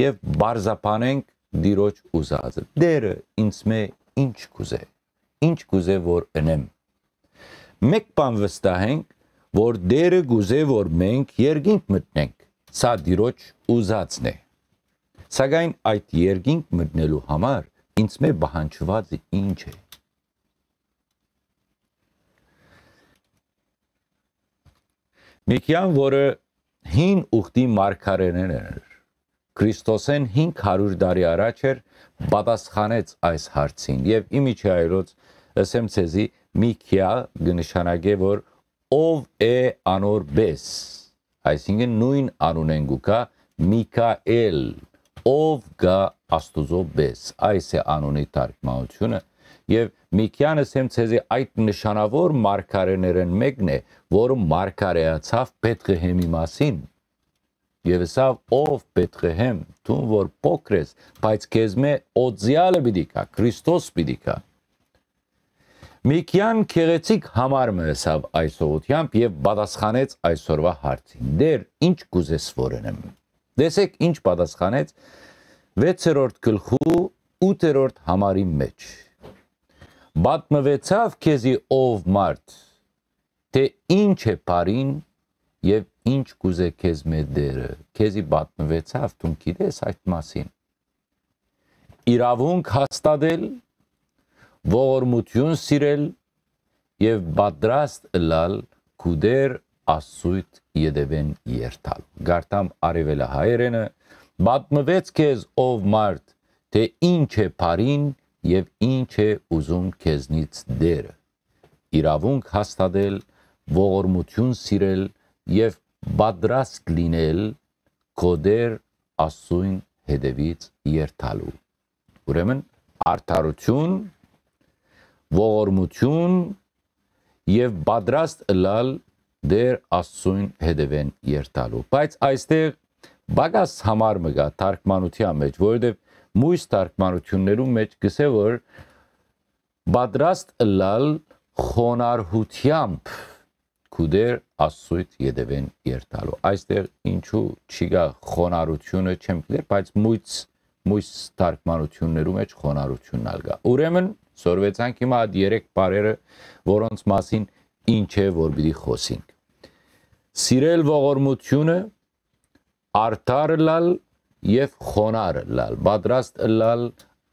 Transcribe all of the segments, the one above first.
եւ բարձապանենք դիրոջ ուզածը։ Դերը ինձ մե ինչ կուզե։ Ինչ կուզե որ ընեմ։ Մեկ բան վստահ ենք, որ դերը գուզե որ մենք երկինք մտնենք։ Սա դիրոջ ուզածն է։ Սակայն այդ երկինք մտնելու համար ինձ մե բանջվածը ինչ է։ Միքյան, որը հին ուխտի մարգարեներն էր Քրիստոսեն 500 տարի առաջ էր պատասխանեց այս հարցին եւ իմիջի այրոց ասեմ ցեզի Միքիա գնշանագե որ ով է անոր բես այսինքն նույն անուն են գուկա Միկայել ով գա աստուծո բես այս է անունի թարգմանությունը եւ Միքիանը ասեմ ցեզի այդ նշանավոր մարգարեներն մեկն է որը մարգարեացավ պետք է հիմի մասին Եվ սա ով պետք է հեմ, թուն որ փոքր ես, բայց քեզ մե օձյալը պիտի կա, Քրիստոս պիտի կա։ Միքյան քերեցիկ համար մեսավ այս օղությամբ եւ պատասխանեց այսօրվա հարցին։ Դեր ինչ կուզես որենեմ։ Տեսեք ինչ պատասխանեց 6-րդ գլխու 8-րդ համարի մեջ։ Բատմվեցավ քեզի ով մարդ, թե ինչ է բարին եւ ինչ կուզե քեզ մեր դերը քեզի բատնվեցավ դու գիտես այդ մասին իրավունք հաստատել ողորմություն սիրել եւ պատրաստ լալ կուդեր ասույթ յետևեն երթալ գարտամ արևելա հայերենը բատնվեց քեզ ով մարդ թե ինչ է բարին եւ ինչ է ուզում քեզնից դերը իրավունք հաստատել ողորմություն սիրել եւ պատրաստ լինել կոդեր աստծուն հետևից երթալու։ Ուրեմն արդարություն, ողորմություն եւ պատրաստ լալ դեր աստծուն հետևեն երթալու։ Բայց այստեղ բագաս համար մգա թարգմանության մեջ, որովհետեւ մույս թարգմանություններում մեջ գսե որ պատրաստ լալ խոնարհությամբ կուդեր աստծույթ յետևեն երթալու այստեղ ինչու չի գա խոնարհությունը չեմ գիտեր բայց մույց մույս թարգմանություններում մեջ խոնարհությունն ալ գա ուրեմն սորվեցանք հիմա այդ երեք բարերը որոնց մասին ինչ է որ պիտի խոսենք սիրել ողորմությունը արտար լալ եւ խոնար լալ պատրաստ լալ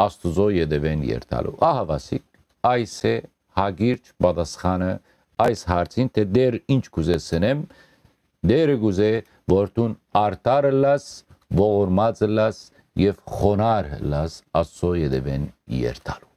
աստուծո յետևեն երթալու ահա վասիկ այս է հագիրջ պատասխանը այս հարցին, թե դեր ինչ կուզես սնեմ, դերը գուզե որտուն արտարը լաս, ողորմածը լաս և խոնար լաս աստծո եդևեն երթալու։